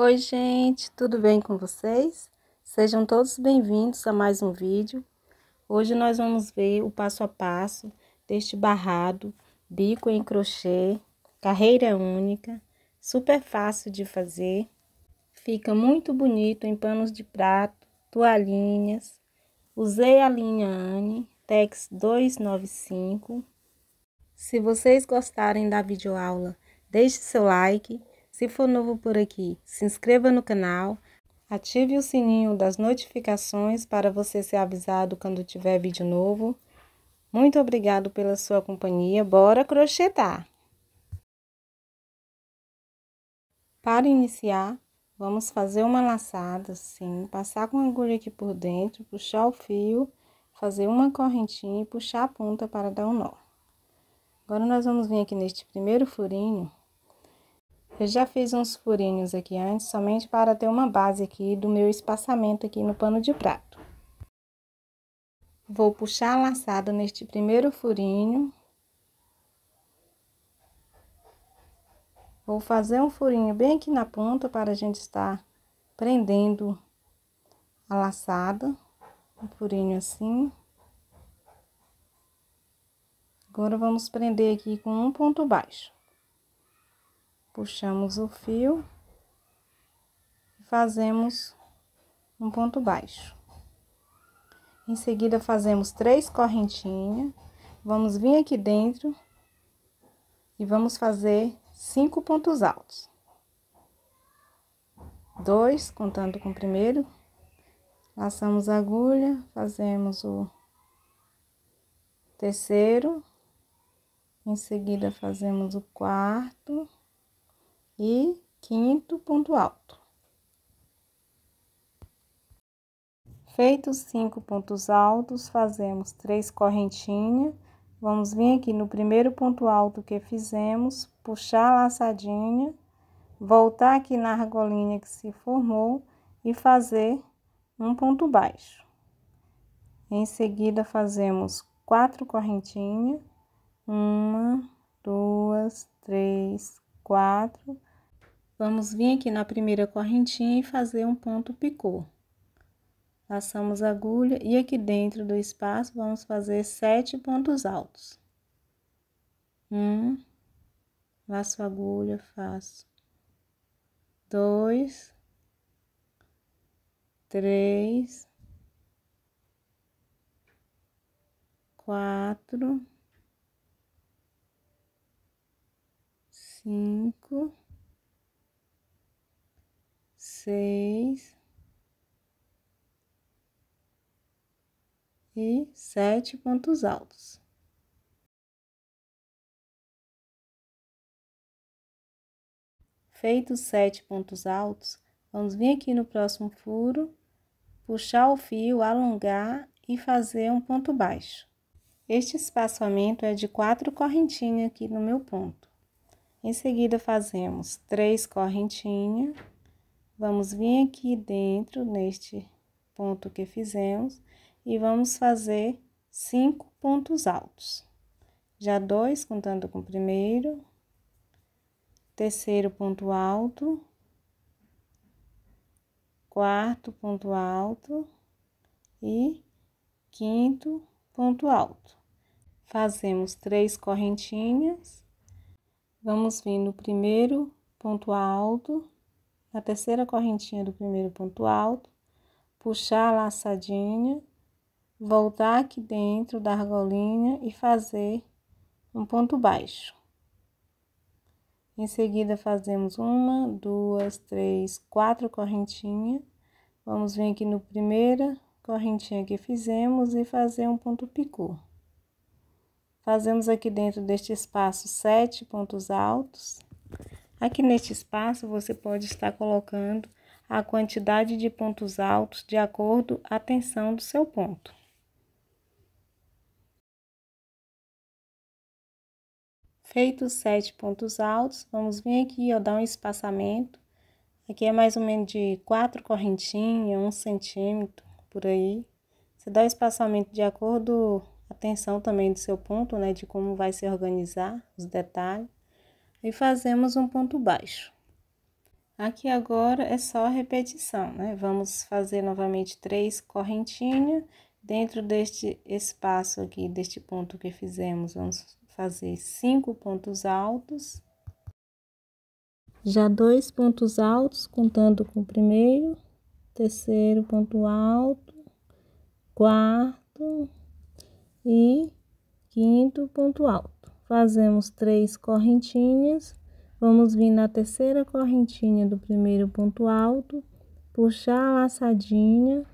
Oi, gente, tudo bem com vocês? Sejam todos bem-vindos a mais um vídeo. Hoje nós vamos ver o passo a passo deste barrado, bico em crochê, carreira única, super fácil de fazer. Fica muito bonito em panos de prato, toalhinhas. Usei a linha Anne, Tex 295. Se vocês gostarem da videoaula, deixe seu like se for novo por aqui, se inscreva no canal, ative o sininho das notificações para você ser avisado quando tiver vídeo novo. Muito obrigado pela sua companhia. Bora crochetar! Para iniciar, vamos fazer uma laçada assim, passar com a agulha aqui por dentro, puxar o fio, fazer uma correntinha e puxar a ponta para dar um nó. Agora, nós vamos vir aqui neste primeiro furinho eu já fiz uns furinhos aqui antes, somente para ter uma base aqui do meu espaçamento aqui no pano de prato. Vou puxar a laçada neste primeiro furinho. Vou fazer um furinho bem aqui na ponta para a gente estar prendendo a laçada. Um furinho assim. Agora, vamos prender aqui com um ponto baixo puxamos o fio e fazemos um ponto baixo. Em seguida, fazemos três correntinhas, vamos vir aqui dentro e vamos fazer cinco pontos altos. Dois, contando com o primeiro, laçamos a agulha, fazemos o terceiro, em seguida fazemos o quarto, e quinto ponto alto. Feitos cinco pontos altos, fazemos três correntinhas. Vamos vir aqui no primeiro ponto alto que fizemos, puxar a laçadinha, voltar aqui na argolinha que se formou e fazer um ponto baixo. Em seguida, fazemos quatro correntinhas. Uma, duas, três, quatro. Vamos vir aqui na primeira correntinha e fazer um ponto picô. Passamos a agulha e aqui dentro do espaço vamos fazer sete pontos altos. Um, laço agulha, faço. Dois, três, quatro, cinco seis e sete pontos altos. Feitos sete pontos altos, vamos vir aqui no próximo furo, puxar o fio, alongar e fazer um ponto baixo. Este espaçamento é de quatro correntinhas aqui no meu ponto. Em seguida, fazemos três correntinhas. Vamos vir aqui dentro, neste ponto que fizemos, e vamos fazer cinco pontos altos. Já dois, contando com o primeiro, terceiro ponto alto, quarto ponto alto e quinto ponto alto. Fazemos três correntinhas, vamos vir no primeiro ponto alto, na terceira correntinha do primeiro ponto alto, puxar a laçadinha, voltar aqui dentro da argolinha e fazer um ponto baixo. Em seguida, fazemos uma, duas, três, quatro correntinhas. Vamos vir aqui no primeira correntinha que fizemos e fazer um ponto picô. Fazemos aqui dentro deste espaço sete pontos altos. Aqui neste espaço você pode estar colocando a quantidade de pontos altos de acordo com a tensão do seu ponto. Feitos sete pontos altos, vamos vir aqui, e dar um espaçamento. Aqui é mais ou menos de quatro correntinhas, um centímetro, por aí. Você dá o espaçamento de acordo com a tensão também do seu ponto, né, de como vai se organizar os detalhes e fazemos um ponto baixo. Aqui agora é só a repetição, né? Vamos fazer novamente três correntinhas. Dentro deste espaço aqui, deste ponto que fizemos, vamos fazer cinco pontos altos. Já dois pontos altos, contando com o primeiro, terceiro ponto alto, quarto e quinto ponto alto fazemos três correntinhas, vamos vir na terceira correntinha do primeiro ponto alto, puxar a laçadinha,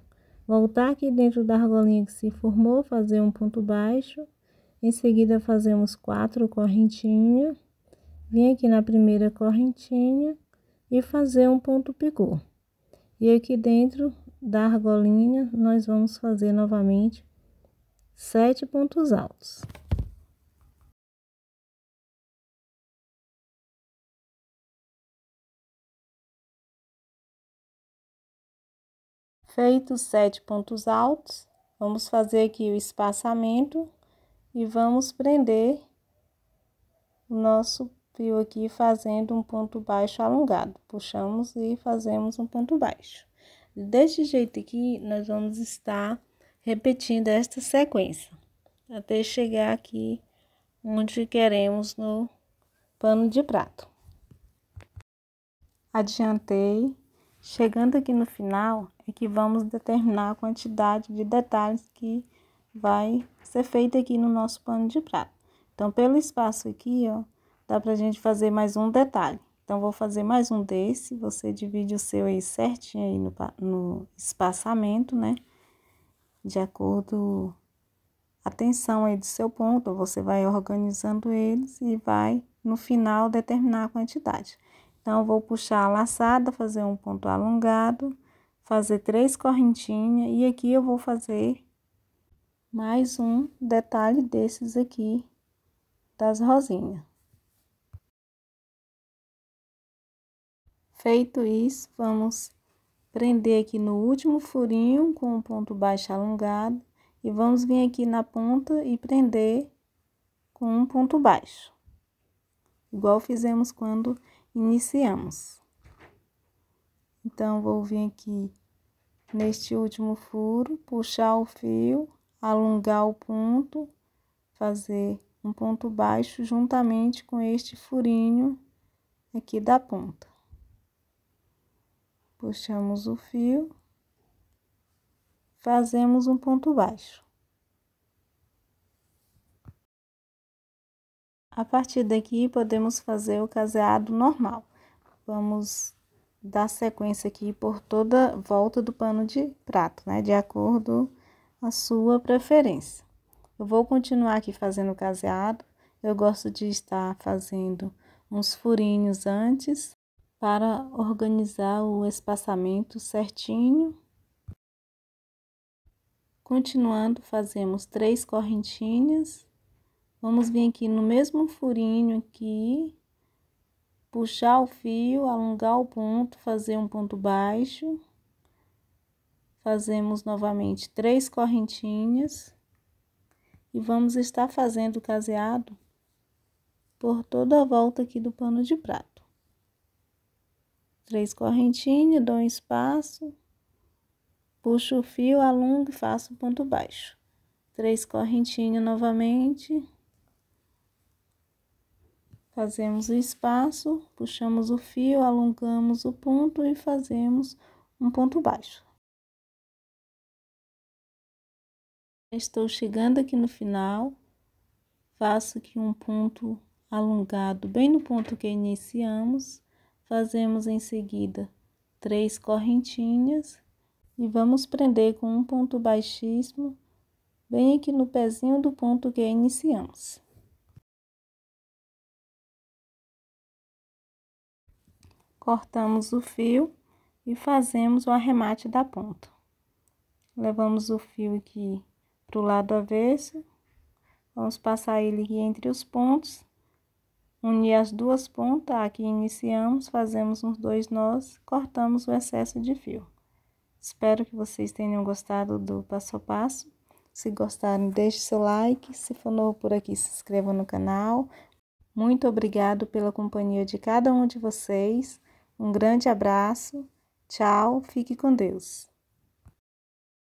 voltar aqui dentro da argolinha que se formou, fazer um ponto baixo, em seguida fazemos quatro correntinhas, vim aqui na primeira correntinha e fazer um ponto picô. E aqui dentro da argolinha, nós vamos fazer novamente sete pontos altos. Feitos sete pontos altos, vamos fazer aqui o espaçamento e vamos prender o nosso fio aqui fazendo um ponto baixo alongado. Puxamos e fazemos um ponto baixo. Deste jeito aqui, nós vamos estar repetindo esta sequência, até chegar aqui onde queremos no pano de prato. Adiantei, chegando aqui no final, é que vamos determinar a quantidade de detalhes que vai ser feita aqui no nosso pano de prato. Então, pelo espaço aqui, ó, dá pra gente fazer mais um detalhe. Então, vou fazer mais um desse, você divide o seu aí certinho aí no, no espaçamento, né? De acordo a tensão aí do seu ponto, você vai organizando eles e vai, no final, determinar a quantidade. Então, vou puxar a laçada, fazer um ponto alongado fazer três correntinhas e aqui eu vou fazer mais um detalhe desses aqui das rosinhas. Feito isso, vamos prender aqui no último furinho com o um ponto baixo alongado e vamos vir aqui na ponta e prender com um ponto baixo, igual fizemos quando iniciamos. Então, vou vir aqui neste último furo, puxar o fio, alongar o ponto, fazer um ponto baixo juntamente com este furinho aqui da ponta. Puxamos o fio, fazemos um ponto baixo. A partir daqui, podemos fazer o caseado normal. Vamos dar sequência aqui por toda volta do pano de prato, né? De acordo a sua preferência. Eu vou continuar aqui fazendo o caseado. Eu gosto de estar fazendo uns furinhos antes para organizar o espaçamento certinho. Continuando, fazemos três correntinhas. Vamos vir aqui no mesmo furinho aqui puxar o fio, alongar o ponto, fazer um ponto baixo. Fazemos novamente três correntinhas e vamos estar fazendo o caseado por toda a volta aqui do pano de prato. Três correntinhas, dou um espaço, puxo o fio, alongo e faço ponto baixo. Três correntinhas novamente, Fazemos o espaço, puxamos o fio, alongamos o ponto e fazemos um ponto baixo. Estou chegando aqui no final, faço aqui um ponto alongado bem no ponto que iniciamos, fazemos em seguida três correntinhas e vamos prender com um ponto baixíssimo bem aqui no pezinho do ponto que iniciamos. cortamos o fio e fazemos o arremate da ponta. Levamos o fio aqui para o lado avesso, vamos passar ele aqui entre os pontos, unir as duas pontas, aqui iniciamos, fazemos uns dois nós, cortamos o excesso de fio. Espero que vocês tenham gostado do passo a passo. Se gostaram, deixe seu like. Se for novo por aqui, se inscreva no canal. Muito obrigado pela companhia de cada um de vocês. Um grande abraço, tchau, fique com Deus.